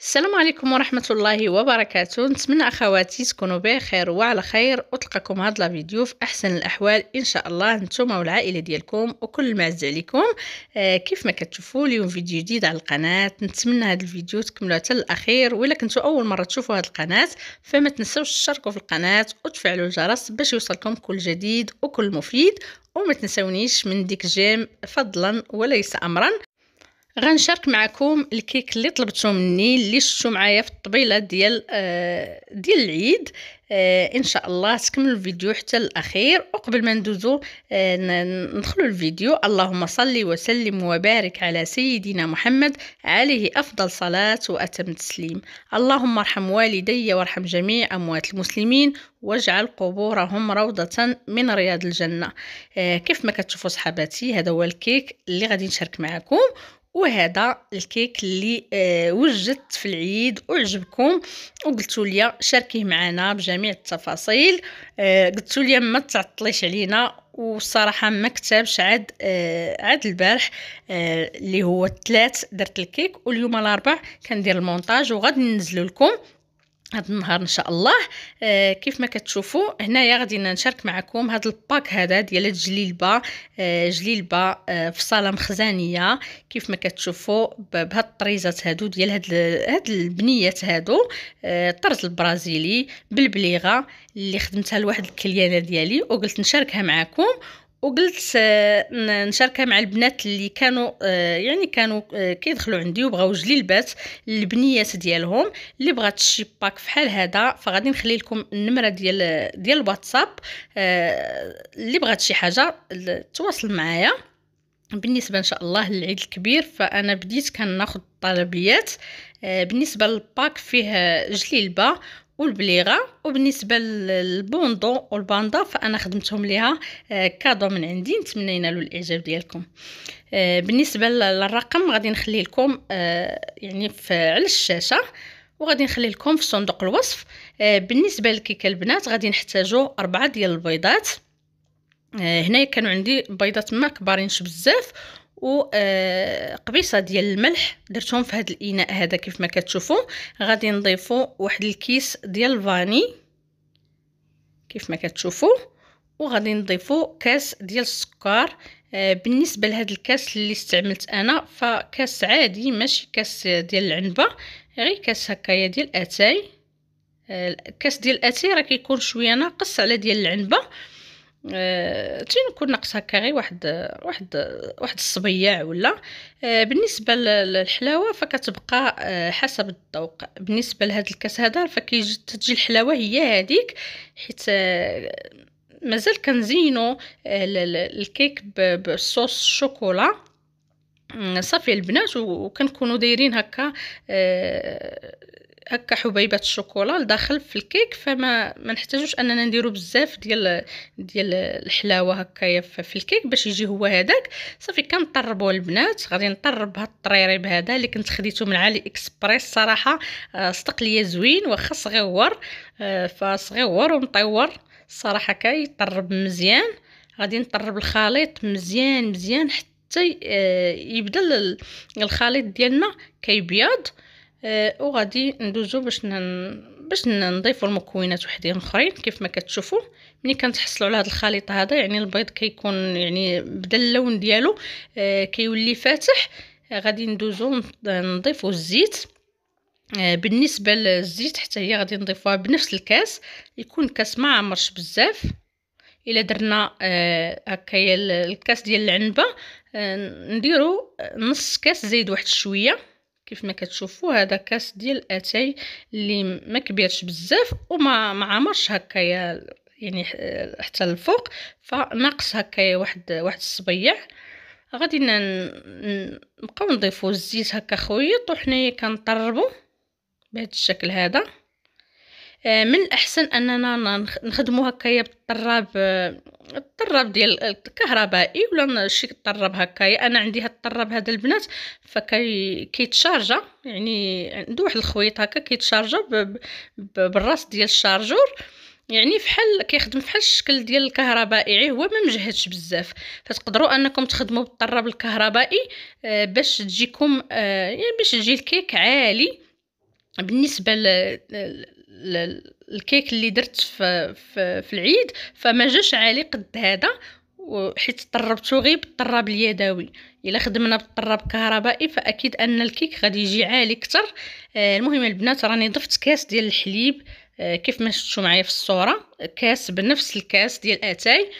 السلام عليكم ورحمة الله وبركاته نتمنى أخواتي تكونوا بخير وعلى خير أطلقكم هاد الفيديو في أحسن الأحوال إن شاء الله نتوما والعائلة ديالكم وكل المعز عليكم آه كيف ما كتشوفوا اليوم فيديو جديد على القناة نتمنى هاد الفيديو تكملوا حتى الأخير ولا كنتوا أول مرة تشوفوا هاد القناة فما تنسوش تشتركوا في القناة وتفعلوا الجرس باش يوصلكم كل جديد وكل مفيد وما تنسونيش من ديك جيم فضلا وليس امرا غنشارك معكم الكيك اللي طلبتو مني اللي شفتو معايا في الطبيله ديال آه ديال العيد آه ان شاء الله تكملوا الفيديو حتى الاخير وقبل ما ندوزو آه ندخلوا الفيديو اللهم صل وسلم وبارك على سيدنا محمد عليه افضل صلاه واتم تسليم اللهم ارحم والدي وارحم جميع اموات المسلمين واجعل قبورهم روضة من رياض الجنة آه كيف ما كتشوفوا صحباتي هذا هو الكيك اللي غادي نشارك معكم وهذا الكيك اللي آه وجدت في العيد وعجبكم وقلتوا لي شاركيه معنا بجميع التفاصيل آه قلتوا لي ما تعطليش علينا وصراحه ما كتبش عاد آه عاد البارح آه، اللي هو الثلاث درت الكيك واليوم الاربع كندير المونتاج وغادي ننزل لكم هذا النهار ان شاء الله آه كيف ما كتشوفوا هنايا غادي نشارك معكم هذا الباك هذا ديال الجليلبه آه جليلبه آه في صاله مخزانيه كيف ما كتشوفوا بهاد الطريزات هادو ديال هاد هاد البنيات هادو آه الطرز البرازيلي بالبليغه اللي خدمتها لواحد الكليانه ديالي وقلت نشاركها معكم وقلت آه، نشاركها مع البنات اللي كانوا آه، يعني كانوا آه، كيدخلوا عندي وبغاو جليلبات البنيات ديالهم اللي بغات شي باك فحال هذا فغادي نخلي لكم النمره ديال ديال الواتساب اللي بغات شي حاجه تواصل معايا بالنسبه ان شاء الله للعيد الكبير فانا بديت كناخذ الطلبيات بالنسبه للباك فيه جليلبه والبليغه وبالنسبه للبوندو والباندا فانا خدمتهم ليها آه، كادو من عندي نتمنى ينالوا الاعجاب ديالكم آه، بالنسبه للرقم غادي نخلي لكم آه، يعني على الشاشه وغادي نخلي لكم في صندوق الوصف بالنسبه للكيكه البنات غادي نحتاجوا أربعة ديال البيضات هنايا كانوا عندي بيضات ما كبارينش بزاف وقبيصه آه، ديال الملح درتهم في هذا الاناء هذا كيف ما كتشوفوا غادي نضيفوا واحد الكيس ديال الفاني كيف ما كتشوفوا وغادي نضيفوا كاس ديال السكر آه، بالنسبه لهذا الكاس اللي استعملت انا فكاس عادي ماشي كاس ديال العنبه غير كاس هكايا ديال اتاي الكاس آه، ديال الاتاي راه كيكون شويه ناقص على ديال العنبه آه، تين نكون ناقص هكا غير واحد واحد واحد الصبيع ولا آه، بالنسبه للحلاوه فكتبقى آه، حسب الذوق بالنسبه لهذا الكاس هذا فكيجي تجي الحلاوه هي هذيك حيت مازال كنزينو الكيك بصوص الشوكولا صافي البنات وكنكونوا دايرين هكا هكا حبيبات الشوكولا لداخل في الكيك فما ما نحتاجوش اننا نديرو بزاف ديال ديال الحلاوه هكايا في الكيك باش يجي هو هذاك صافي كنطربوا البنات غادي نطرب هاد الطريريب هذا اللي كنت خديته من علي اكسبريس صراحه آه، صدق ليا زوين واخا صغيور آه، فصغيور ومطور الصراحه كيطرب مزيان غادي نطرب الخليط مزيان مزيان حتى آه، يبدا الخليط ديالنا كيبيض او آه، وغادي ندوزو باش نن... باش نضيفو المكونات وحدين اخرين كيف ما كتشوفوا ملي كنتحصلوا على هذا الخليط هذا يعني البيض كيكون يعني بدا اللون ديالو آه، كيولي فاتح آه، غادي ندوزو نضيفو الزيت بالنسبه للزيت حتى هي غادي نضيفوها بنفس الكاس يكون كاس ما عمرش بزاف الا درنا هكايا الكاس ديال العنبه نديرو نص كاس زيد واحد شويه كيف ما كتشوفوا هذا كاس ديال الاتاي اللي ما كبيرش بزاف وما ما عمرش هكايا يعني حتى الفوق فناقص هكايا واحد واحد الصبيع غادي نبقاو نضيفو الزيت هكا خويط وحنايا كنطربو بهذا الشكل هذا آه، من الاحسن اننا نخدمو هكايا بالطراب آه، الطراب ديال الكهربائي ولا شي طراب هكايا انا عندي هاد الطراب هذا البنات فكي كيتشارجا يعني عنده واحد الخويط هكا كيتشارجا بالراس ديال الشارجور يعني فحال كيخدم فحال الشكل ديال الكهربائي هو ما مجهدش بزاف فتقدروا انكم تخدموا بالطراب الكهربائي آه، باش تجيكم آه، يعني باش تجي الكيك عالي بالنسبه ل الكيك اللي درت في, في, في العيد فما جاش عالي قد هذا حيت طربته غير بالطراب اليدوي الا خدمنا بالطراب كهربائي فاكيد ان الكيك غادي يجي عالي كتر آه، المهم البنات راني ضفت كاس ديال الحليب آه، كيف ما شفتوا معايا في الصوره كاس بنفس الكاس ديال اتاي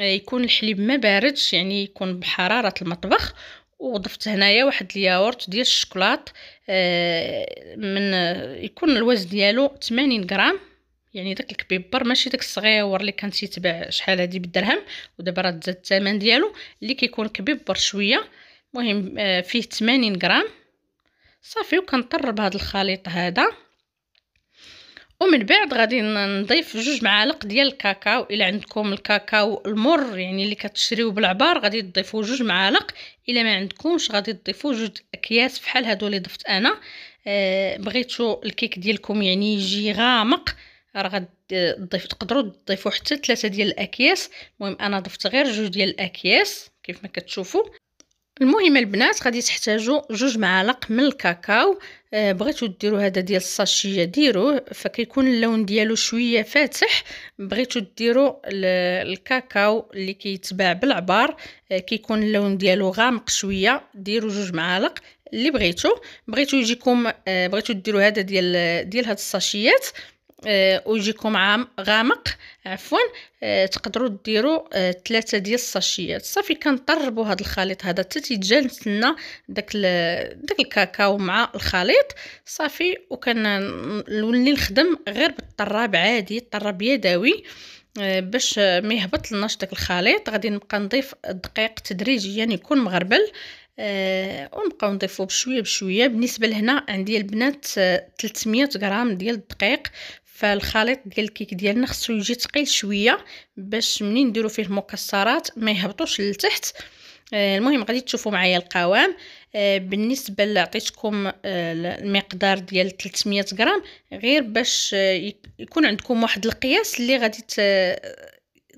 آه، يكون الحليب ما باردش يعني يكون بحراره المطبخ وضفت هنايا واحد الياورت ديال الشكلاط آه، من آه، يكون الوزن ديالو 80 غرام يعني داك الكبيبر ماشي داك الصغيور اللي كان تيتباع شحال هادي بالدرهم ودابا راه تزاد الثمن ديالو اللي كيكون كبيبر شويه المهم آه، فيه 80 غرام صافي وكنطر بهذا الخليط هذا ومن بعد غادي نضيف جوج معالق ديال الكاكاو الا عندكم الكاكاو المر يعني اللي كتشريو بالعبار غادي تضيفوا جوج معالق الا ما عندكمش غادي تضيفوا جوج اكياس بحال هادو اللي ضفت انا آه بغيتو الكيك ديالكم يعني يجي غامق راه غتضيف تقدروا تضيفوا حتى ثلاثه ديال الاكياس المهم انا ضفت غير جوج ديال الاكياس كيف ما كتشوفوا المهم البنات غادي تحتاجوا جوج معالق من الكاكاو آه، بغيتو ديرو هذا ديال الساشيه ديروه فكيكون اللون ديالو شويه فاتح بغيتو ديرو الكاكاو اللي كيتباع بالعبار آه، كيكون اللون ديالو غامق شويه ديروا جوج معالق اللي بغيتو بغيتو يجيكم آه، بغيتو ديروا هذا ديال ديال هاد الساشيات آه، ويجيكم عام غامق عفوا آه، تقدروا ديروا ثلاثه آه، ديال الساشيات صافي كنطربوا هذا الخليط هذا حتى تيتجانس لنا داك داك الكاكاو مع الخليط صافي وكنولي نخدم غير بالطراب عادي الطراب يدوي باش ما يهبط لناش داك الخليط غادي نبقى نضيف الدقيق تدريجيا يعني يكون مغربل أه ونبقاو نضيفو بشويه بشويه بالنسبه لهنا عندي البنات 300 غرام ديال الدقيق فالخليط ديال الكيك ديالنا خصو يجي ثقيل شويه باش منين نديرو فيه المكسرات ما يهبطوش لتحت آه، المهم غادي تشوفوا معايا القوام آه، بالنسبه اللي عطيتكم آه، المقدار ديال 300 غرام غير باش يكون عندكم واحد القياس اللي غادي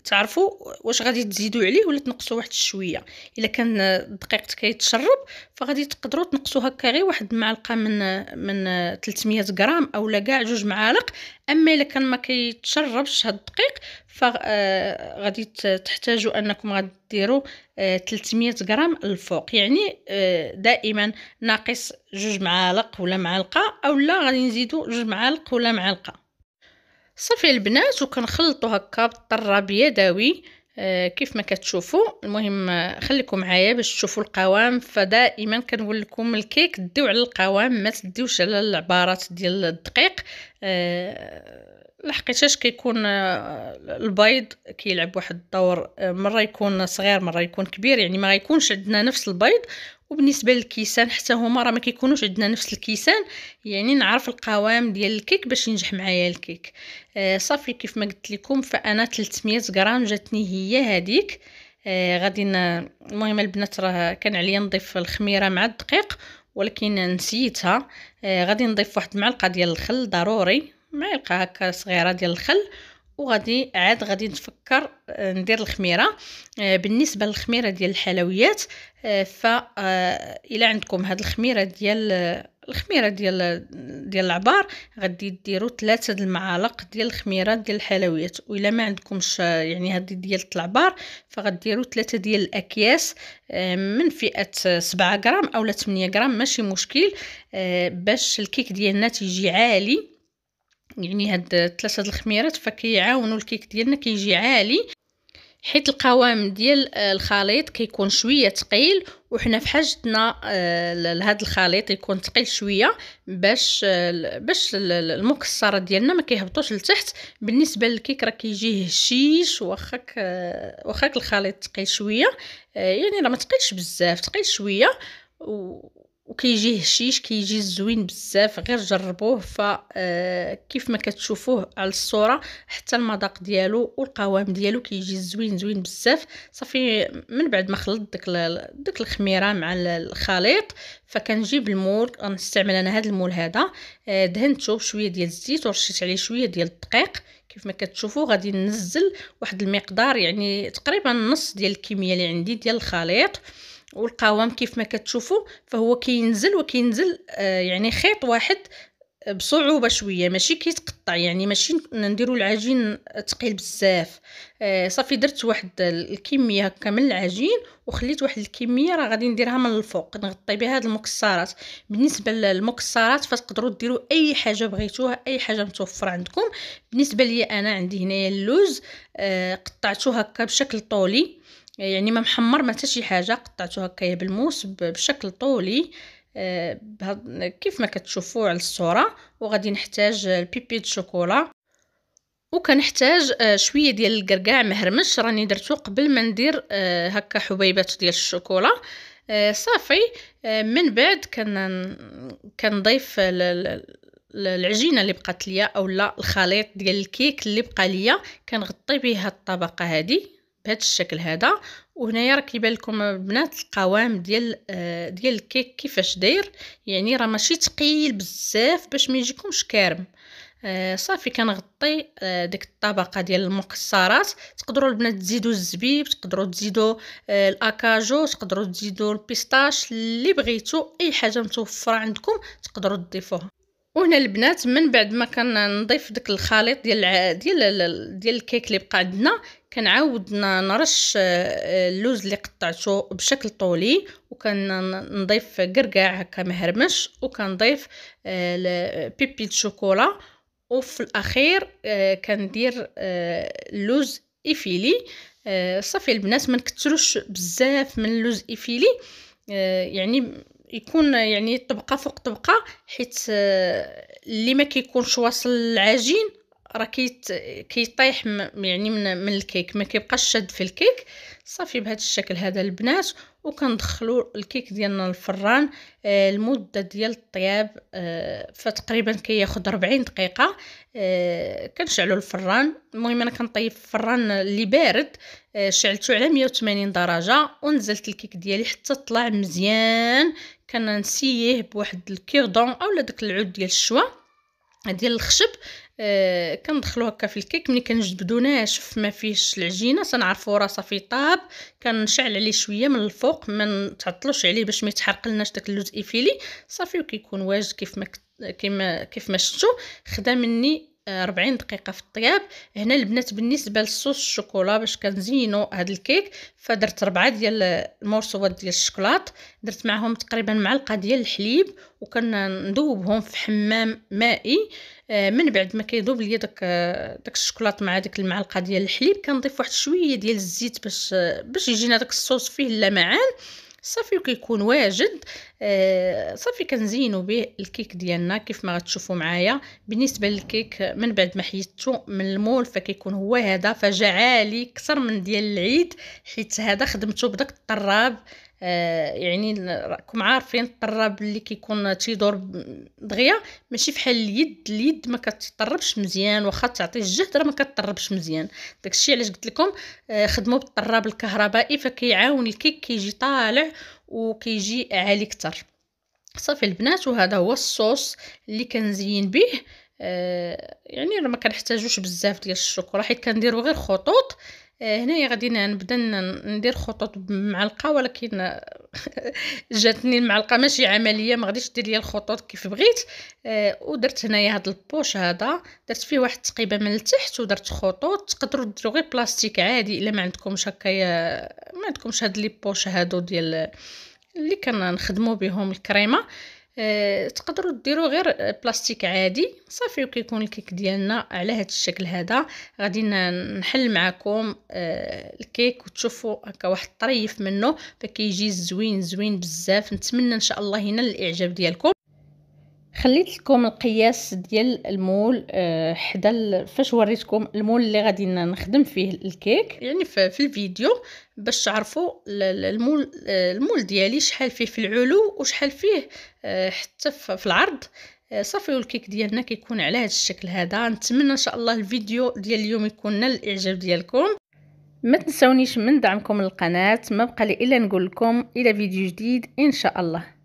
تعرفوا واش غادي تزيدوا عليه ولا تنقصوا واحد شويه الا كان الدقيق كيتشرب فغادي تقدروا تنقصوا هكا غير واحد المعلقه من من 300 غرام اولا كاع جوج معالق اما الا كان ما كيتشربش هاد الدقيق فغادي آه، تحتاجوا انكم غادي 300 آه، غرام الفوق يعني آه، دائما ناقص جوج معالق ولا معلقه اولا غادي نزيدوا جوج معالق ولا معلقه صافي البنات وكنخلطو هكا بالطراب يدوي آه كيف ما كتشوفوا المهم آه، خليكم معايا باش تشوفوا القوام فدائما كنقول لكم الكيك ديو على القوام ما تديوش على العبارات ديال الدقيق آه لحقيتاش كيكون آه، البيض كيلعب واحد الدور آه، مره يكون صغير مره يكون كبير يعني ما غيكونش عندنا نفس البيض وبالنسبه للكيسان حتى هما راه ما كيكونوش عندنا نفس الكيسان يعني نعرف القوام ديال الكيك باش ينجح معايا الكيك آه صافي كيف ما قلت لكم فانا 300 غرام جاتني هي هذيك آه غادي المهم البنات راه كان عليا نضيف الخميره مع الدقيق ولكن نسيتها آه غادي نضيف واحد المعلقه ديال الخل ضروري معلقه هكا صغيره ديال الخل وغادي عاد غادي نفكر آه، ندير الخميره آه، بالنسبه للخميره ديال الحلويات آه، ف الى عندكم هاد الخميره ديال الخميره ديال ديال العبار غادي ديروا ثلاثه د المعالق ديال الخميره ديال الحلويات والا ما عندكمش يعني هذه ديال العبار فغديروا ثلاثه ديال الاكياس من فئه 7 غرام اولا 8 غرام ماشي مشكل باش الكيك ديالنا تيجي عالي يعني هاد ثلاثه الخميرات فكيعاونوا الكيك ديالنا كيجي عالي حيت القوام ديال آه، الخليط كيكون شويه ثقيل وحنا في حاجتنا آه، لهذا الخليط يكون ثقيل شويه باش آه، باش المكسرات ديالنا ما كيهبطوش لتحت بالنسبه للكيك راه كيجي هشيش واخاك واخاك الخليط ثقيل شويه يعني راه ما ثقيلش بزاف ثقيل شويه وكيجي هشيش كيجي زوين بزاف غير جربوه ف آه، كيف ما كتشوفوه على الصوره حتى المذاق ديالو والقوام ديالو كيجي زوين زوين بزاف صافي من بعد ما خلط ديك ديك الخميره مع الخليط فكنجيب المول غنستعمل انا هذا المول هذا آه، دهنته بشويه ديال الزيت ورشيت عليه شويه ديال الدقيق كيف ما كتشوفوا غادي ننزل واحد المقدار يعني تقريبا نص ديال الكميه اللي عندي ديال الخليط والقوام كيف ما كتشوفوا فهو كينزل وكينزل آه، يعني خيط واحد آه، بصعوبه شويه ماشي كيتقطع يعني ماشي نديرو العجين ثقيل آه، بزاف صافي درت واحد الكميه هكا من العجين وخليت واحد الكميه راه غادي نديرها من الفوق نغطي بها هاد المكسرات بالنسبه للمكسرات فتقدروا ديروا اي حاجه بغيتوها اي حاجه متوفره عندكم بالنسبه لي انا عندي هنايا اللوز قطعته هكا بشكل طولي يعني ما محمر ما حتى شي حاجه قطعته هكايا بالموس بشكل طولي آه، كيف ما كتشوفوا على الصوره وغادي نحتاج البيبي د شوكولا وكنحتاج آه، شويه ديال الكركاع مهرمش راني درتو قبل ما ندير آه، هكا حبيبات ديال الشوكولا صافي من بعد كن كنضيف العجينه اللي بقات ليا اولا الخليط ديال الكيك اللي بقى ليا كنغطي به الطبقه هذه بهذا الشكل هذا وهنايا راه كيبان لكم البنات القوام ديال آه، ديال الكيك كيفاش داير يعني راه ماشي ثقيل بزاف باش ما يجيكمش كارم آه صافي كنغطي آه ديك الطبقه ديال المكسرات تقدروا البنات تزيدوا الزبيب تقدروا تزيدوا آه الاكاجو تقدروا تزيدوا البيستاش اللي بغيتو اي حاجه متوفره عندكم تقدروا تضيفوها وهنا البنات من بعد ما كنضيف داك الخليط ديال ديال ديال الكيك اللي بقى عندنا كنعاود نرش آه، اللوز اللي قطعته بشكل طولي وكنضيف قرقع هكا مهرمش وكنضيف آه، بيبي شوكولا وفي الاخير آه، كندير اللوز ايفيلي صافي البنات ما نكثروش بزاف من اللوز ايفيلي يعني يكون يعني طبقه فوق طبقه حيت آه، اللي ما كيكونش واصل العجين راه كيت كيطيح يعني من, من الكيك ما كيبقاش شاد في الكيك صافي بهذا الشكل هذا البنات وكندخلو الكيك ديالنا للفران آه المده ديال الطياب آه فتقريبا كياخد 40 دقيقه آه كنشعلو الفران المهم انا كنطيب الفران اللي بارد آه شعلته على 180 درجه ونزلت الكيك ديالي حتى طلع مزيان كنسييه بواحد الكيردون اولا داك العود ديال الشوا ديال الخشب آه، كندخلو هكا في الكيك ملي كنجبدو ناشف ما فيهش العجينه تنعرفو راه صافي طاب كنشعل عليه شويه من الفوق ما نتعطلوش عليه باش ما يتحرقلناش داك اللوز ايفيلي صافي وكيكون واجد كيف ما كيما كيف ما شفتو خدا مني 40 آه، دقيقة في الطياب هنا البنات بالنسبة للصوص الشوكولا باش كنزينو هاد الكيك فدرت ربعة ديال المورصوات ديال الشكلاط درت معهم تقريبا معلقة ديال الحليب وكندوبهم في حمام مائي آه، من بعد ما كيذوب ليا داك آه، داك الشكلاط مع ديك المعلقه ديال الحليب كنضيف واحد شويه ديال الزيت باش آه، باش يجينا داك الصوص فيه اللمعان صافي وكيكون واجد آه صافي كنزينو به الكيك ديالنا كيف ما غتشوفوا معايا بالنسبه للكيك من بعد ما حيدته من المول فكيكون هو هذا فجعالي اكثر من ديال العيد حيت هذا خدمته بداك الطراب آه، يعني راكم عارفين الطراب اللي كيكون تيدور دغيا ماشي بحال اليد اليد ما كتطربش مزيان واخا تعطيه الجهد راه ما كتطربش مزيان داكشي علاش قلت لكم آه، خدموا بالطراب الكهربائي فكيعاون الكيك كيجي طالع وكيجي عالي اكثر صافي البنات وهذا هو الصوص اللي كنزين به آه، يعني راه ما كنحتاجوش بزاف ديال الشوكولا حيت كنديرو غير خطوط آه، هنايا غادي نبدا ندير خطوط بمعلقه ولكن آه، جاتني المعلقه ماشي عمليه ما غاديش دير ليا الخطوط كيف بغيت آه، ودرت هنايا هذا البوش هذا درت فيه واحد التقيبه من التحت ودرت خطوط تقدروا ديروا غير بلاستيك عادي الا ما عندكمش هكايا ما عندكمش هاد لي بوش هادو ديال اللي كنخدموا بهم الكريمه أه تقدروا ديروا غير بلاستيك عادي صافي وكيكون الكيك ديالنا على هذا الشكل هذا غادي نحل معكم أه الكيك وتشوفوا هكا واحد طريف منه فكيجي زوين زوين بزاف نتمنى ان شاء الله ينال الاعجاب ديالكم خليت لكم القياس ديال المول آه، حدا فاش وريتكم المول اللي غادي نخدم فيه الكيك يعني في الفيديو باش تعرفوا المول آه، المول ديالي شحال فيه في العلو وشحال فيه آه، حتى في العرض صافي الكيك ديالنا كيكون على هذا الشكل هذا نتمنى ان شاء الله الفيديو ديال اليوم يكون نال الاعجاب ديالكم ما تنسونيش من دعمكم للقناه ما بقى لي الا نقول لكم الى فيديو جديد ان شاء الله